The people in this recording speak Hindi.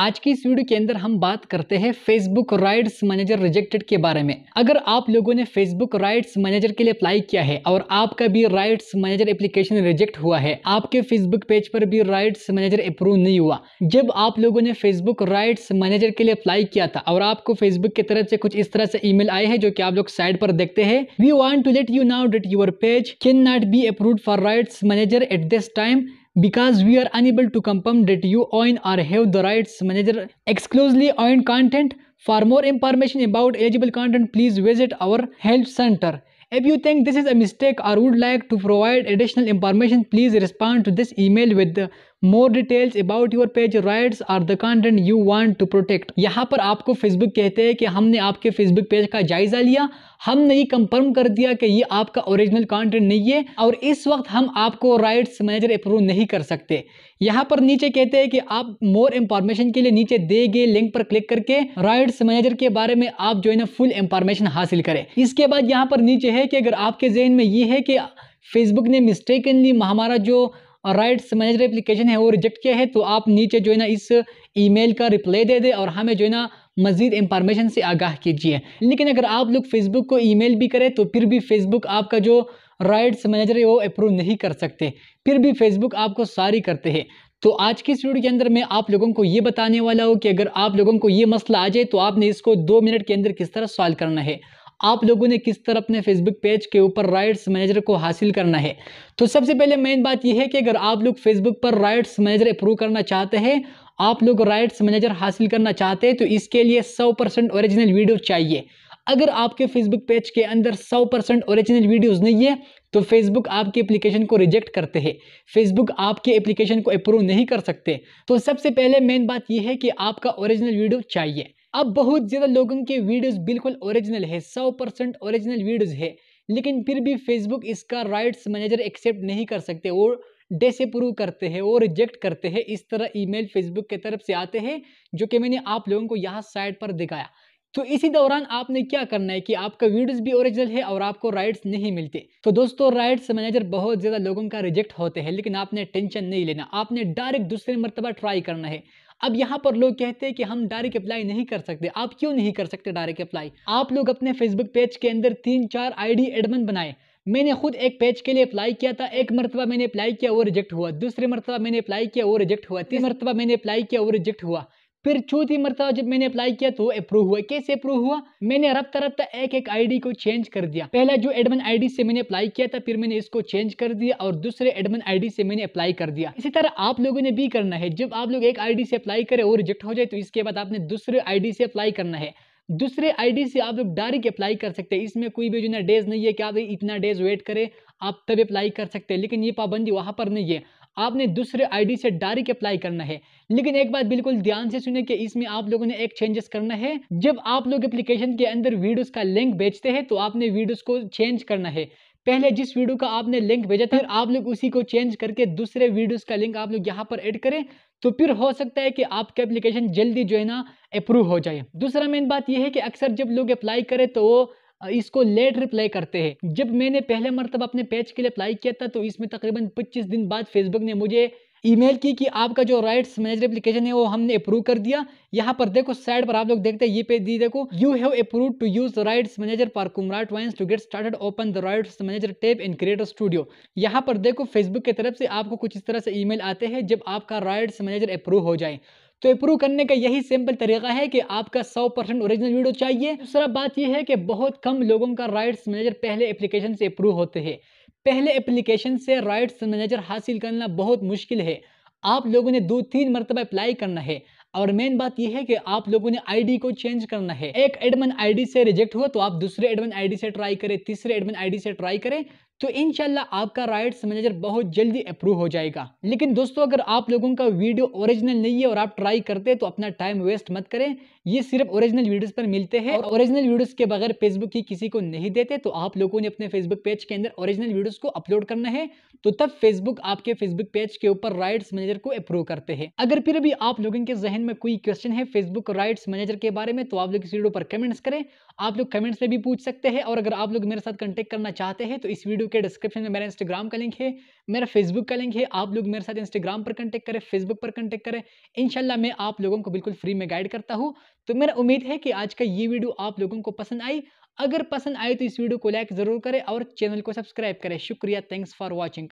आज की इस वीडियो के अंदर हम बात करते हैं फेसबुक राइट्स मैनेजर रिजेक्टेड के बारे में अगर आप लोगों ने फेसबुक राइट्स मैनेजर के लिए अप्लाई किया है और आपका भी राइट्स मैनेजर एप्लीकेशन रिजेक्ट हुआ है आपके फेसबुक पेज पर भी राइट्स मैनेजर अप्रूव नहीं हुआ जब आप लोगों ने फेसबुक राइट्स मैनेजर के लिए अप्लाई किया था और आपको फेसबुक की तरफ से कुछ इस तरह से ईमेल आए हैं जो की आप लोग साइड पर देखते हैं we want to let you now that your page cannot be approve for rights manager at this time because we are unable to confirm that you own or have the rights manager exclusively own content. For more information about eligible content, please visit our help center. If you think this is a mistake or would like to provide additional information, please respond to this email with the more details about your page right are the content you want to protect यहाँ पर आपको फेसबुक कहते हैं कि हमने आपके फेसबुक पेज का जायजा लिया हमने ये कंफर्म कर दिया कि ये आपका ओरिजिनल कंटेंट नहीं है और इस वक्त हम आपको राइट्स मैनेजर अप्रूव नहीं कर सकते यहाँ पर नीचे कहते हैं कि आप मोर इंफॉर्मेशन के लिए नीचे दिए गए लिंक पर क्लिक करके राइट्स मैनेजर के बारे में आप जो है ना फुल इंफॉर्मेशन हासिल करें इसके बाद यहाँ पर नीचे है कि अगर आपके जहन में ये है कि फेसबुक ने मिस्टेकनली हमारा जो और राइट मैनेजर एप्लीकेशन है वो रिजेक्ट किया है तो आप नीचे जो है ना इस ईमेल का रिप्लाई दे दें और हमें जो है ना मज़ीद इंफॉर्मेशन से आगाह कीजिए लेकिन अगर आप लोग फेसबुक को ईमेल भी करें तो फिर भी फेसबुक आपका जो राइट्स मैनेजर है वो अप्रूव नहीं कर सकते फिर भी फेसबुक आपको सारी करते हैं तो आज की इस वीडियो के अंदर मैं आप लोगों को ये बताने वाला हूँ कि अगर आप लोगों को ये मसला आ जाए तो आपने इसको दो मिनट के अंदर किस तरह सॉल्व करना है आप लोगों ने किस तरह अपने फेसबुक पेज के ऊपर राइट्स मैनेजर को हासिल करना है तो सबसे पहले मेन बात यह है कि अगर आप लोग फेसबुक पर राइट्स मैनेजर अप्रूव करना चाहते हैं आप लोग राइट्स मैनेजर हासिल करना चाहते हैं तो इसके लिए सौ परसेंट ओरिजिनल वीडियो चाहिए अगर आपके फेसबुक पेज के अंदर 100 परसेंट ओरिजिनल वीडियोज़ नहीं है तो फेसबुक आपकी एप्लीकेशन को रिजेक्ट करते हैं फेसबुक आपके एप्लीकेशन को अप्रूव नहीं कर सकते तो सबसे पहले मेन बात यह है कि आपका ओरिजिनल वीडियो चाहिए अब बहुत ज़्यादा लोगों के वीडियोस बिल्कुल ओरिजिनल है सौ परसेंट ओरिजिनल वीडियोस है लेकिन फिर भी फेसबुक इसका राइट्स मैनेजर एक्सेप्ट नहीं कर सकते वो डे प्रूव करते हैं वो रिजेक्ट करते हैं इस तरह ईमेल फेसबुक की तरफ से आते हैं जो कि मैंने आप लोगों को यहाँ साइट पर दिखाया तो इसी दौरान आपने क्या करना है कि आपका वीडियोस भी ओरिजिनल है और आपको राइट्स नहीं मिलते तो दोस्तों राइट्स मैनेजर बहुत ज़्यादा लोगों का रिजेक्ट होते हैं लेकिन आपने टेंशन नहीं लेना आपने डायरेक्ट दूसरे मरतबा ट्राई करना है अब यहाँ पर लोग कहते हैं कि हम डायरेक्ट अप्लाई नहीं कर सकते आप क्यों नहीं कर सकते डायरेक्ट अप्लाई आप लोग अपने फेसबुक पेज के अंदर तीन चार आईडी एडमन बनाए मैंने खुद एक पेज के लिए अप्लाई किया था एक मरतबा मैंने अप्लाई किया वो रिजेक्ट हुआ दूसरे मरतबा मैंने अप्लाई किया वो रिजेक्ट हुआ तीन मरतबा मैंने अप्लाई किया वो रिजेक्ट हुआ फिर चौथी मरतबा जब मैंने अप्लाई किया तो अप्रूव हुआ कैसे अप्रूव हुआ मैंने रफ्ता रफ्ता एक एक आईडी को चेंज कर दिया पहला जो एडमन आईडी से मैंने अप्लाई किया था फिर मैंने इसको चेंज कर दिया और दूसरे एडमन आईडी से मैंने अप्लाई कर दिया इसी तरह आप लोगों ने भी करना है जब आप लोग एक आई से अप्लाई करें और रिजेक्ट हो जाए तो इसके बाद आपने दूसरे आई से अप्लाई करना है दूसरे आईडी से आप लोग डायरेक्ट अप्लाई कर सकते हैं इसमें कोई भी जो ना डेज नहीं है कि आप इतना डेज वेट करें आप तब अप्लाई कर सकते हैं लेकिन ये पाबंदी वहाँ पर नहीं है आपने दूसरे आईडी से डायरेक्ट अप्लाई करना है लेकिन एक बात बिल्कुल ध्यान से सुने कि इसमें आप लोगों ने एक चेंजेस करना है जब आप लोग एप्लीकेशन के अंदर वीडियोस का लिंक भेजते हैं तो आपने वीडियोस को चेंज करना है पहले जिस वीडियो का आपने लिंक भेजा था आप लोग उसी को चेंज करके दूसरे वीडियोस का लिंक आप लोग यहाँ पर ऐड करें तो फिर हो सकता है कि आपका एप्लीकेशन जल्दी जो है ना अप्रूव हो जाए दूसरा मेन बात यह है कि अक्सर जब लोग अप्लाई करें तो वो इसको लेट रिप्लाई करते हैं जब मैंने पहले मरतब अपने पेज के लिए अप्लाई किया था तो इसमें तकरीबन 25 दिन बाद फेसबुक ने मुझे ईमेल की कि आपका जो राइट्स मैनेजर एप्लीकेशन है वो हमने अप्रूव कर दिया यहाँ पर देखो साइड पर आप लोग देखते हैं ये पे दी देखो you have approve to use rights manager for Kumrat vines to get started open the rights manager tab in creator studio यहाँ पर देखो फेसबुक की तरफ से आपको कुछ इस तरह से ई आते हैं जब आपका राइट्स मैनेजर अप्रूव हो जाए तो अप्रूव करने का यही सिंपल तरीका है कि आपका सौ परसेंट ओरिजिनल वीडियो चाहिए दूसरा बात यह है कि बहुत कम लोगों का राइट्स मैनेजर पहले एप्लीकेशन से अप्रूव होते हैं पहले एप्लीकेशन से राइट्स मैनेजर हासिल करना बहुत मुश्किल है आप लोगों ने दो तीन मरतबा अप्लाई करना है और मेन बात यह है कि आप लोगों ने आईडी को चेंज करना है एक एडमन आईडी से रिजेक्ट हुआ तो आप दूसरे एडमन आईडी से ट्राई करें तीसरे एडमन आईडी से ट्राई करें तो इनशाला आपका राइट्स मैनेजर बहुत जल्दी अप्रूव हो जाएगा लेकिन दोस्तों अगर आप लोगों का वीडियो ओरिजिनल नहीं है और आप ट्राई करते तो अपना टाइम वेस्ट मत करें ये सिर्फ ओरिजिनल वीडियोस पर मिलते हैं और ओरिजिनल वीडियोस के बगैर फेसबुक की किसी को नहीं देते तो आप लोगों ने अपने फेसबुक पेज के अंदर ओरिजिनल वीडियोज को अपलोड करना है तो तब फेसबुक आपके फेसबुक पेज के ऊपर राइट्स मैनेजर को अप्रूव करते हैं अगर फिर भी आप लोगों के जहन में कोई क्वेश्चन है फेसबुक राइट्स मैनेजर के बारे में तो आप लोग इस वीडियो पर कमेंट्स करें आप लोग कमेंट्स में भी पूछ सकते हैं और अगर आप लोग मेरे साथ कंटेक्ट करना चाहते हैं तो इस वीडियो वीडियो के डिस्क्रिप्शन में मेरा इंस्टाग्राम का लिंक है मेरा फेसबुक का लिंक है आप लोग मेरे साथ इंस्टाग्राम पर कंटेक्ट करें फेसबुक पर कंटेक्ट करें इनशाला मैं आप लोगों को बिल्कुल फ्री में गाइड करता हूँ तो मेरा उम्मीद है कि आज का ये वीडियो आप लोगों को पसंद आई अगर पसंद आए तो इस वीडियो को लाइक ज़रूर करें और चैनल को सब्सक्राइब करें शुक्रिया थैंक्स फॉर वॉचिंग